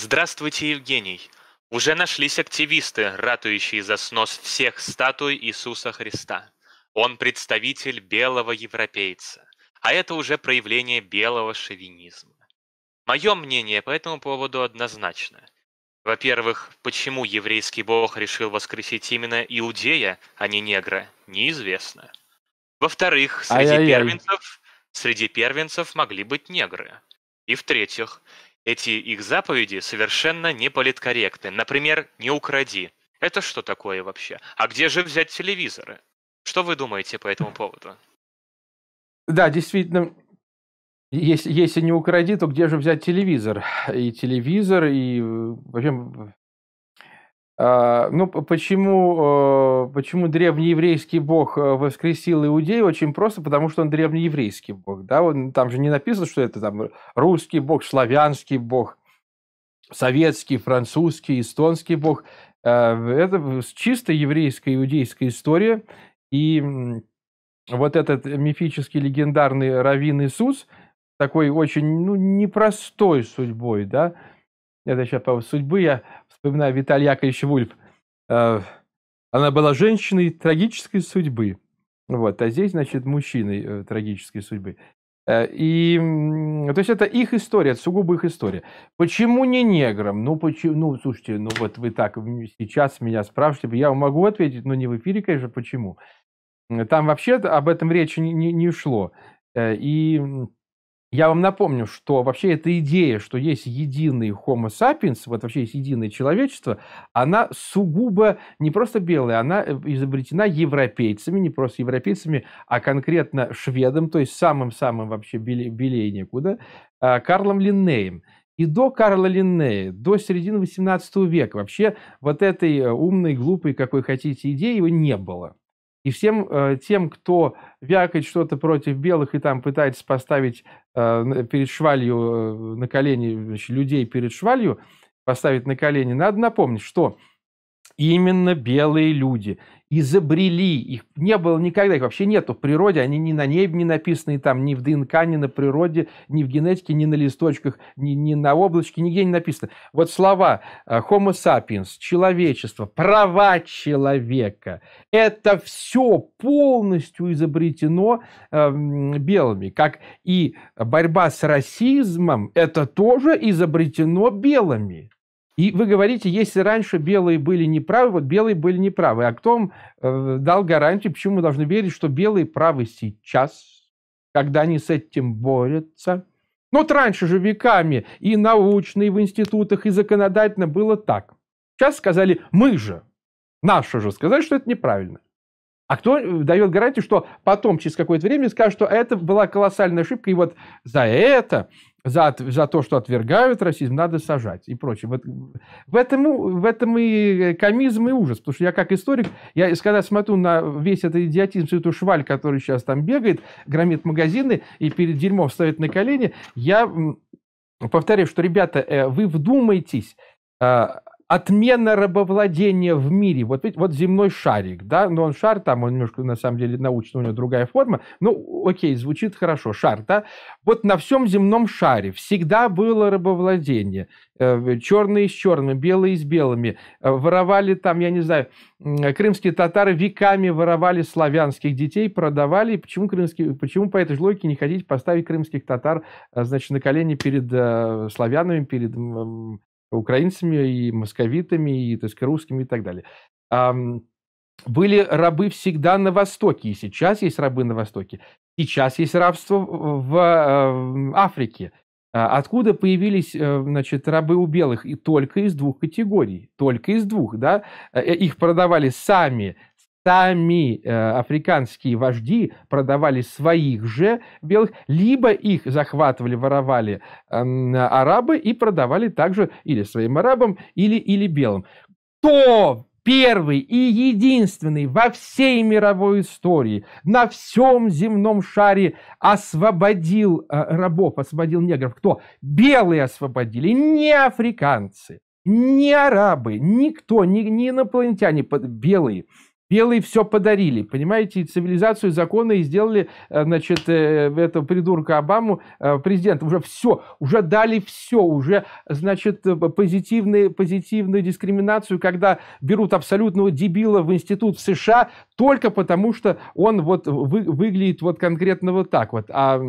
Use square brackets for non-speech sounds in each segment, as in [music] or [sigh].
Здравствуйте, Евгений. Уже нашлись активисты, ратующие за снос всех статуй Иисуса Христа. Он представитель белого европейца, а это уже проявление белого шовинизма. Мое мнение по этому поводу однозначно. Во-первых, почему еврейский бог решил воскресить именно иудея, а не негра, неизвестно. Во-вторых, среди первенцев, среди первенцев могли быть негры. И в-третьих, эти их заповеди совершенно не политкорректны. Например, «не укради». Это что такое вообще? А где же взять телевизоры? Что вы думаете по этому поводу? Да, действительно, если, если не укради, то где же взять телевизор? И телевизор, и вообще а, ну, почему, э, почему древнееврейский бог э, воскресил иудеев? Очень просто, потому что он древнееврейский бог. Да? Он, там же не написано, что это там русский бог, славянский бог, советский, французский, эстонский бог. Э, это чисто еврейская, иудейская история. И вот этот мифический, легендарный раввин Иисус, такой очень ну, непростой судьбой, да, это еще по судьбы, я вспоминаю Виталий Яковлевич Вульф. Э, она была женщиной трагической судьбы. Вот, а здесь, значит, мужчиной э, трагической судьбы. Э, и, то есть это их история, это сугубо их история. Почему не негром? Ну, почему, ну, слушайте, ну вот вы так сейчас меня спрашиваете, я могу ответить, но не в эфире, конечно, почему. Там вообще об этом речи не, не, не шло. И я вам напомню, что вообще эта идея, что есть единый Homo sapiens, вот вообще есть единое человечество, она сугубо не просто белая, она э, изобретена европейцами, не просто европейцами, а конкретно шведом, то есть самым-самым вообще белее, белее некуда, а, Карлом Линнеем. И до Карла Линнея, до середины 18 века вообще вот этой э, умной, глупой, какой хотите идеи его не было. И всем э, тем, кто вякает что-то против белых и там пытается поставить э, перед швалью э, на колени, значит, людей перед швалью, поставить на колени, надо напомнить, что именно белые люди, изобрели, их не было никогда, их вообще нету в природе, они ни на небе не написаны, там, ни в ДНК, ни на природе, ни в генетике, ни на листочках, ни, ни на облачке, нигде не написано. Вот слова э, Homo sapiens, человечество, права человека, это все полностью изобретено э, белыми, как и борьба с расизмом, это тоже изобретено белыми. И вы говорите, если раньше белые были неправы, вот белые были неправы. А кто вам э, дал гарантии, почему мы должны верить, что белые правы сейчас, когда они с этим борются? Но ну, вот раньше же веками и научно, и в институтах, и законодательно было так. Сейчас сказали «мы же», наши же, сказали, что это неправильно. А кто э, дает гарантию, что потом, через какое-то время, скажут, что это была колоссальная ошибка, и вот за это за, за то, что отвергают расизм, надо сажать и прочее. Вот в этом, ну, в этом и э, комизм, и ужас. Потому что я как историк, я когда смотрю на весь этот идиотизм, всю эту шваль, который сейчас там бегает, громит магазины и перед дерьмом встает на колени, я повторяю, что, ребята, э, вы вдумайтесь, а, отмена рабовладения в мире. Вот ведь вот земной шарик, да, но ну, он шар, там он немножко, на самом деле, научно у него другая форма. Ну, окей, звучит хорошо, шар, да. Вот на всем земном шаре всегда было рабовладение. Э, черные с черными, белые с белыми. Э, воровали там, я не знаю, крымские татары веками воровали славянских детей, продавали. Почему, крымские, почему по этой же логике не хотите поставить крымских татар, э, значит, на колени перед славянами, перед украинцами, и московитами, и, так сказать, русскими и так далее. Были рабы всегда на Востоке, и сейчас есть рабы на Востоке. Сейчас есть рабство в эм, Африке. А откуда появились, э, значит, рабы у белых? И только из двух категорий, только из двух, да? Э, их продавали сами сами э, африканские вожди продавали своих же белых, либо их захватывали, воровали э, арабы и продавали также или своим арабам, или, или белым. Кто первый и единственный во всей мировой истории, на всем земном шаре освободил э, рабов, освободил негров? Кто? Белые освободили, не африканцы, не арабы, никто, не, не инопланетяне, белые – Белые все подарили, понимаете, и цивилизацию, и законы, и сделали, э, значит, э, этого придурка Обаму э, президентом. Уже все, уже дали все, уже, значит, позитивные, позитивную дискриминацию, когда берут абсолютного дебила в институт в США только потому, что он вот вы, выглядит вот конкретно вот так вот. А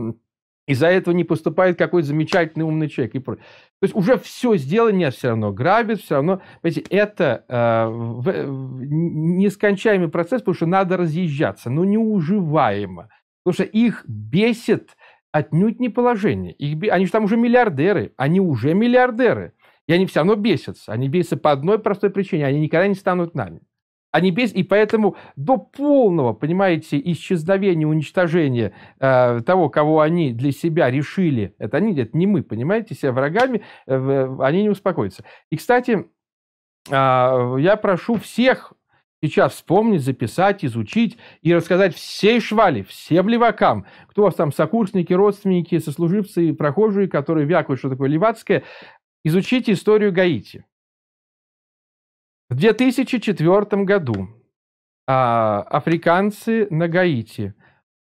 из-за этого не поступает какой-то замечательный умный человек и прочее. То есть уже все сделано, все равно грабит, все равно. Понимаете, это э, э, в, нескончаемый процесс, потому что надо разъезжаться, но неуживаемо. Потому что их бесит отнюдь не положение. Их, они же там уже миллиардеры, они уже миллиардеры. И они все равно бесятся. Они бесятся по одной простой причине, они никогда не станут нами. Они а без... И поэтому до полного, понимаете, исчезновения, уничтожения э, того, кого они для себя решили, это они, это не мы, понимаете, себя врагами, э, они не успокоятся. И, кстати, э, я прошу всех сейчас вспомнить, записать, изучить и рассказать всей швали, всем левакам, кто у вас там сокурсники, родственники, сослуживцы прохожие, которые вякают, что такое левацкое, изучите историю Гаити. В 2004 году а, африканцы на Гаити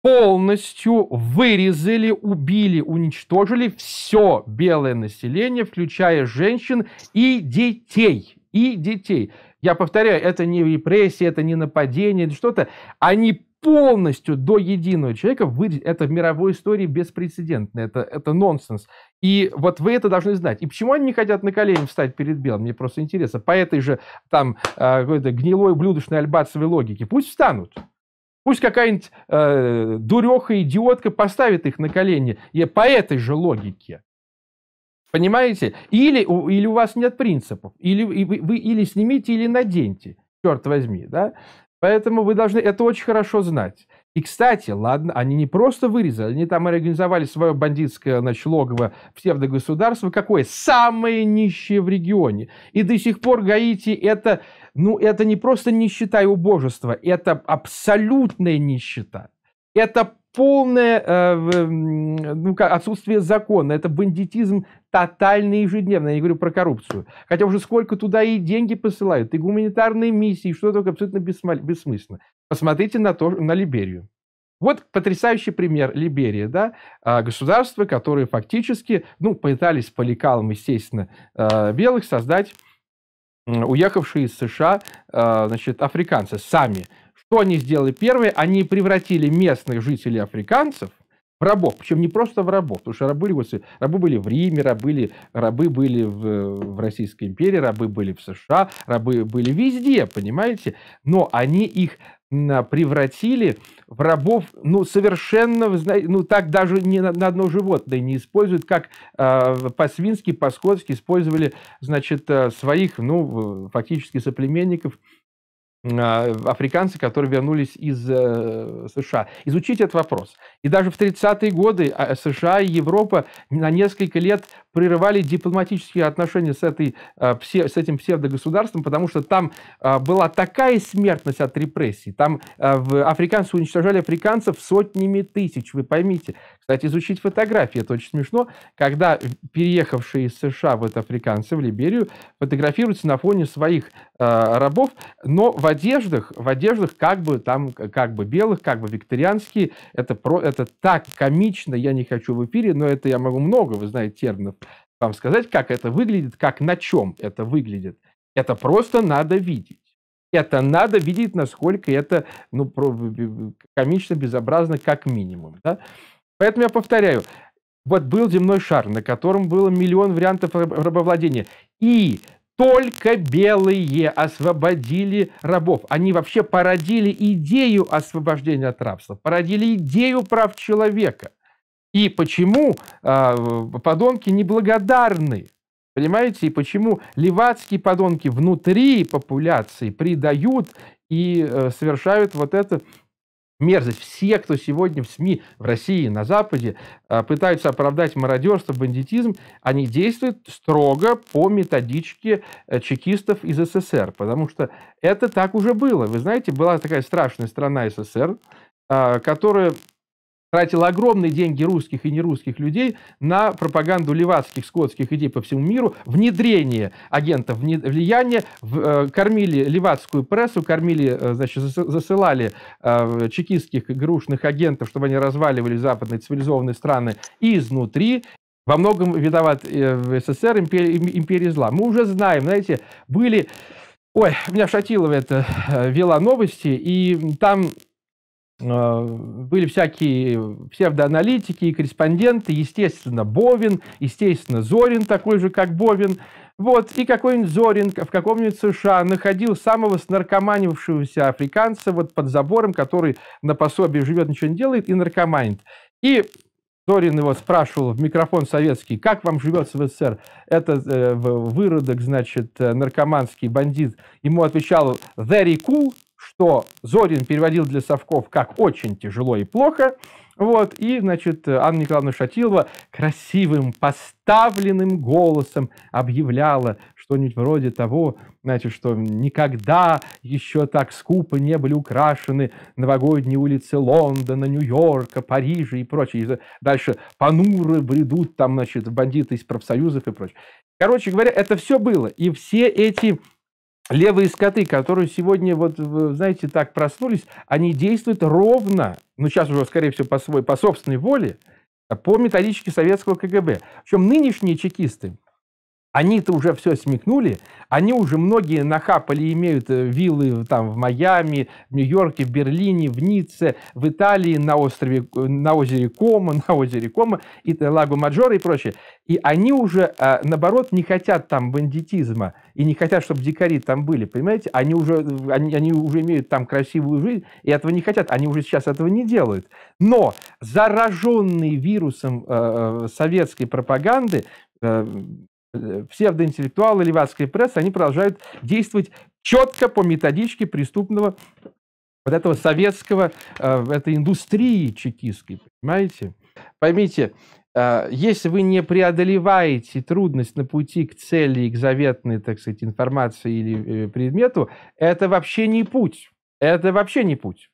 полностью вырезали, убили, уничтожили все белое население, включая женщин и детей. И детей. Я повторяю, это не репрессии, это не нападение, это что-то. Они полностью до единого человека выделить. Это в мировой истории беспрецедентно, это, это нонсенс. И вот вы это должны знать. И почему они не хотят на колени встать перед белым? Мне просто интересно. По этой же там э, какой-то гнилой, блюдочной альбацевой логике. Пусть встанут. Пусть какая-нибудь э, дуреха, идиотка поставит их на колени. И по этой же логике. Понимаете? Или, или у вас нет принципов. Или вы, вы или снимите, или наденьте. Черт возьми, да? Поэтому вы должны это очень хорошо знать. И, кстати, ладно, они не просто вырезали, они там организовали свое бандитское значит, логово псевдогосударство, какое самое нищее в регионе. И до сих пор Гаити это, ну, это не просто нищета и убожество, это абсолютная нищета. Это полное э, эм, ну, отсутствие закона, это бандитизм тотальный ежедневно, я не говорю про коррупцию. Хотя уже сколько туда и деньги посылают, и гуманитарные миссии, что только абсолютно бессмысленно. Посмотрите на, то, на Либерию. Вот потрясающий пример Либерии, да, а, государства, которые фактически, ну, пытались по лекалам, естественно, э, белых создать уехавшие из США, э, значит, африканцы сами. Что они сделали первое? Они превратили местных жителей африканцев в рабов. Причем не просто в рабов, потому что рабы, рабы были в Риме, рабы были, рабы были в, в Российской империи, рабы были в США, рабы были везде, понимаете? Но они их а, превратили в рабов, ну, совершенно, ну, так даже не на, на одно животное не используют, как э, по-свински, по-скотски использовали, значит, э, своих, ну, фактически соплеменников а, африканцы, которые вернулись из э, США. Изучить этот вопрос. И даже в 30-е годы а, США и Европа на несколько лет прерывали дипломатические отношения с, этой, а, с этим псевдогосударством, потому что там была такая смертность от репрессий. Там африканцы уничтожали африканцев сотнями тысяч, вы поймите. Кстати, изучить фотографии, это очень смешно, когда переехавшие из США вот африканцы в Либерию фотографируются на фоне своих рабов, но в одеждах, в одеждах как бы там, как бы белых, как бы викторианские. Это, про, это так комично, я не хочу в эфире, но это я могу много, вы знаете, терминов вам сказать, как это выглядит, как на чем это выглядит. Это просто надо видеть. Это надо видеть, насколько это ну, про комично, безобразно, как минимум. Да? Поэтому я повторяю, вот был земной шар, на котором было миллион вариантов рабовладения. И только белые освободили рабов. Они вообще породили идею освобождения от рабства, породили идею прав человека. И почему э, подонки неблагодарны? Понимаете, и почему левацкие подонки внутри популяции предают и э, совершают вот это мерзость. Все, кто сегодня в СМИ в России, и на Западе а, пытаются оправдать мародерство, бандитизм, они действуют строго по методичке э, чекистов из СССР, потому что это так уже было. Вы знаете, была такая страшная страна СССР, а, которая тратил огромные деньги русских и нерусских людей на пропаганду левацких, скотских идей по всему миру, внедрение агентов влияния, э, кормили левацкую прессу, кормили, э, значит, засылали э, чекистских грушных агентов, чтобы они разваливали западные цивилизованные страны изнутри, во многом виноват в СССР империи зла. Мы уже знаем, знаете, были... Ой, меня Шатилова это вела новости, и там Э, были всякие псевдоаналитики и корреспонденты, естественно, Бовин, естественно, Зорин, такой же, как Бовин. Вот, и какой-нибудь Зорин в каком-нибудь США находил самого снаркоманившегося африканца вот под забором, который на пособии живет, ничего не делает, и наркоманит. И Зорин его спрашивал в микрофон советский, как вам живется в СССР? Это э, выродок, значит, э, наркоманский бандит. Ему отвечал, very cool, что Зорин переводил для совков как «очень тяжело и плохо», вот, и, значит, Анна Николаевна Шатилова красивым, поставленным голосом объявляла что-нибудь вроде того, значит, что никогда еще так скупо не были украшены новогодние улицы Лондона, Нью-Йорка, Парижа и прочее. Дальше понуры бредут там, значит, бандиты из профсоюзов и прочее. Короче говоря, это все было. И все эти левые скоты, которые сегодня, вот, знаете, так проснулись, они действуют ровно, ну, сейчас уже, скорее всего, по, свой, по собственной воле, по методичке советского КГБ. Причем нынешние чекисты, они-то уже все смекнули, они уже многие нахапали, имеют э, виллы там в Майами, в Нью-Йорке, в Берлине, в Ницце, в Италии, на, острове, э, на озере Кома, [laughs] на озере Кома, и э, Лагу Маджора и прочее. И они уже, наоборот, не хотят там бандитизма и не хотят, чтобы дикари там были, понимаете? Они уже, они, они уже имеют там красивую жизнь и этого не хотят. Они уже сейчас этого не делают. Но зараженные вирусом э, советской пропаганды, Э, псевдоинтеллектуалы левацкой прессы, они продолжают действовать четко по методичке преступного вот этого советского, э, этой индустрии чекистской, понимаете? Поймите, э, если вы не преодолеваете трудность на пути к цели и к заветной, так сказать, информации или предмету, это вообще не путь. Это вообще не путь.